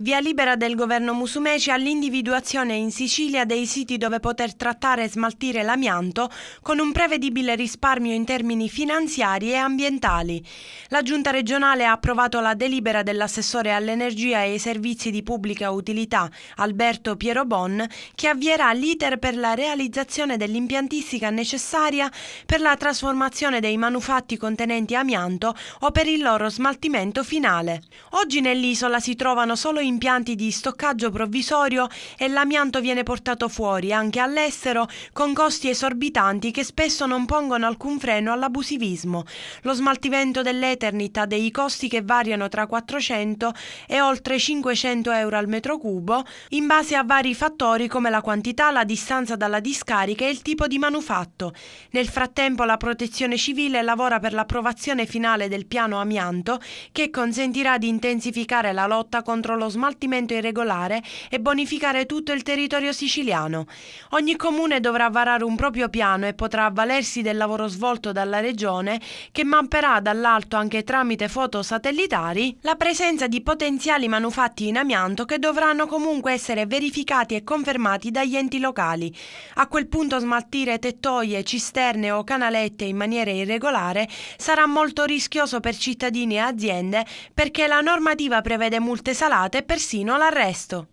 Via libera del governo Musumeci all'individuazione in Sicilia dei siti dove poter trattare e smaltire l'amianto con un prevedibile risparmio in termini finanziari e ambientali. La Giunta regionale ha approvato la delibera dell'assessore all'energia e ai servizi di pubblica utilità Alberto Piero Bon che avvierà l'iter per la realizzazione dell'impiantistica necessaria per la trasformazione dei manufatti contenenti amianto o per il loro smaltimento finale. Oggi nell'isola si trovano solo in impianti di stoccaggio provvisorio e l'amianto viene portato fuori anche all'estero con costi esorbitanti che spesso non pongono alcun freno all'abusivismo. Lo smaltimento dell'Eternit ha dei costi che variano tra 400 e oltre 500 euro al metro cubo in base a vari fattori come la quantità, la distanza dalla discarica e il tipo di manufatto. Nel frattempo la protezione civile lavora per l'approvazione finale del piano amianto che consentirà di intensificare la lotta contro lo smaltimento smaltimento irregolare e bonificare tutto il territorio siciliano. Ogni comune dovrà varare un proprio piano e potrà avvalersi del lavoro svolto dalla Regione che mapperà dall'alto anche tramite foto satellitari la presenza di potenziali manufatti in amianto che dovranno comunque essere verificati e confermati dagli enti locali. A quel punto smaltire tettoie, cisterne o canalette in maniera irregolare sarà molto rischioso per cittadini e aziende perché la normativa prevede multe salate persino l'arresto.